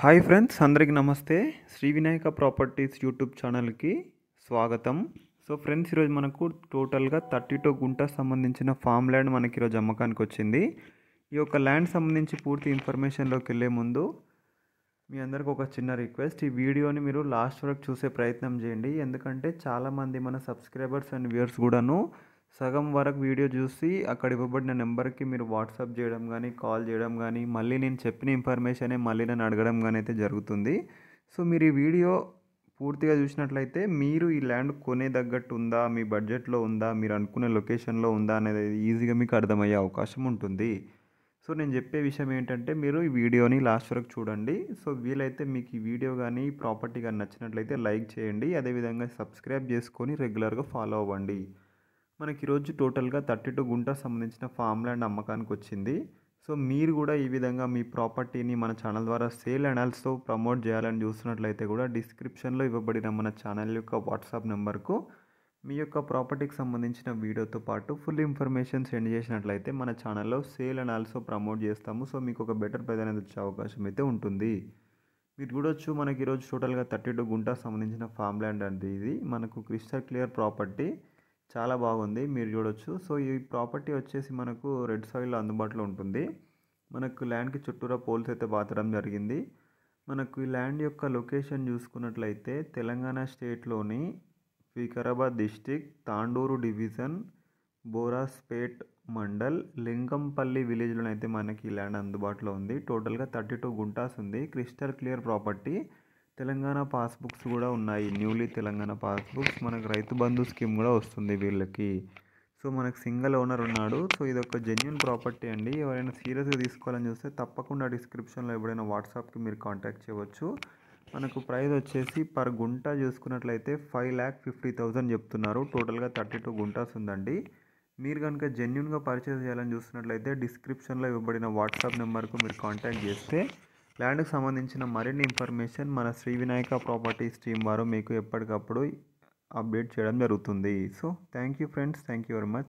hi friends అందరికీ నమస్తే Shri Vinayaka properties YouTube ఛానల్కి స్వాగతం సో ఫ్రెండ్స్ ఈరోజు మనకు టోటల్గా థర్టీ టూ గుంటా సంబంధించిన ఫామ్ ల్యాండ్ మనకి ఈరోజు అమ్మకానికి వచ్చింది ఈ యొక్క ల్యాండ్ సంబంధించి పూర్తి ఇన్ఫర్మేషన్లోకి వెళ్ళే ముందు మీ అందరికి ఒక చిన్న రిక్వెస్ట్ ఈ వీడియోని మీరు లాస్ట్ వరకు చూసే ప్రయత్నం చేయండి ఎందుకంటే చాలామంది మన సబ్స్క్రైబర్స్ అండ్ వ్యూవర్స్ కూడాను సగం వరకు వీడియో చూసి అక్కడ ఇవ్వబడిన నెంబర్కి మీరు వాట్సాప్ చేయడం కానీ కాల్ చేయడం కానీ మళ్ళీ నేను చెప్పిన ఇన్ఫర్మేషనే మళ్ళీ నన్ను అడగడం కానీ అయితే జరుగుతుంది సో మీరు ఈ వీడియో పూర్తిగా చూసినట్లయితే మీరు ఈ ల్యాండ్ కొనే తగ్గట్టు ఉందా మీ బడ్జెట్లో ఉందా మీరు అనుకునే లొకేషన్లో ఉందా అనేది ఈజీగా మీకు అర్థమయ్యే అవకాశం ఉంటుంది సో నేను చెప్పే విషయం ఏంటంటే మీరు ఈ వీడియోని లాస్ట్ వరకు చూడండి సో వీలైతే మీకు ఈ వీడియో కానీ ప్రాపర్టీ కానీ నచ్చినట్లయితే లైక్ చేయండి అదేవిధంగా సబ్స్క్రైబ్ చేసుకొని రెగ్యులర్గా ఫాలో అవ్వండి మనకి ఈరోజు టోటల్గా థర్టీ టూ గుంట సంబంధించిన ఫామ్ ల్యాండ్ అమ్మకానికి వచ్చింది సో మీరు కూడా ఈ విధంగా మీ ప్రాపర్టీని మన ఛానల్ ద్వారా సేల్ అనాల్స్తో ప్రమోట్ చేయాలని చూస్తున్నట్లయితే కూడా డిస్క్రిప్షన్లో ఇవ్వబడిన మన ఛానల్ యొక్క వాట్సాప్ నెంబర్కు మీ యొక్క ప్రాపర్టీకి సంబంధించిన వీడియోతో పాటు ఫుల్ ఇన్ఫర్మేషన్ సెండ్ చేసినట్లయితే మన ఛానల్లో సేల్ అండ్ ఆల్సో ప్రమోట్ చేస్తాము సో మీకు ఒక బెటర్ ప్రైజ్ అనేది వచ్చే అవకాశం అయితే ఉంటుంది మీరు చూడొచ్చు మనకి ఈరోజు టోటల్గా థర్టీ టూ గుంటా సంబంధించిన ఫామ్ ల్యాండ్ అనేది ఇది మనకు క్రిస్టల్ క్లియర్ ప్రాపర్టీ చాలా బాగుంది మీరు చూడొచ్చు సో ఈ ప్రాపర్టీ వచ్చేసి మనకు రెడ్ సాయిల్లో అందుబాటులో ఉంటుంది మనకు ల్యాండ్కి చుట్టూరా పోల్స్ అయితే పాతడం జరిగింది మనకు ఈ ల్యాండ్ యొక్క లొకేషన్ చూసుకున్నట్లయితే తెలంగాణ స్టేట్లోని వికారాబాద్ డిస్టిక్ తాండూరు డివిజన్ బోరాస్పేట్ మండల్ లింగంపల్లి విలేజ్లోనైతే మనకి ఈ ల్యాండ్ అందుబాటులో ఉంది టోటల్గా థర్టీ టూ గుంటాస్ ఉంది crystal clear property Telangana passbooks కూడా ఉన్నాయి న్యూలీ తెలంగాణ పాస్బుక్స్ మనకు రైతు బంధు స్కీమ్ కూడా వస్తుంది వీళ్ళకి సో మనకు సింగిల్ ఓనర్ ఉన్నాడు సో ఇది ఒక జెన్యున్ ప్రాపర్టీ అండి ఎవరైనా సీరియస్గా తీసుకోవాలని చూస్తే తప్పకుండా డిస్క్రిప్షన్లో ఎప్పుడైనా వాట్సాప్కి మీరు కాంటాక్ట్ చేయవచ్చు మనకు ప్రైస్ వచ్చేసి పర్ గుంట చూసుకున్నట్లయితే ఫైవ్ ల్యాక్ ఫిఫ్టీ థౌజండ్ చెప్తున్నారు టోటల్గా థర్టీ టూ గుంటాస్ ఉందండి మీరు కనుక జెన్యున్గా పర్చేస్ చేయాలని చూస్తున్నట్లయితే డిస్క్రిప్షన్లో ఇవ్వబడిన వాట్సాప్ నెంబర్కు మీరు కాంటాక్ట్ చేస్తే ల్యాండ్కి సంబంధించిన మరిన్ని ఇన్ఫర్మేషన్ మన శ్రీ వినాయక ప్రాపర్టీస్ టీం వారు మీకు ఎప్పటికప్పుడు అప్డేట్ చేయడం జరుగుతుంది so thank you friends thank you very much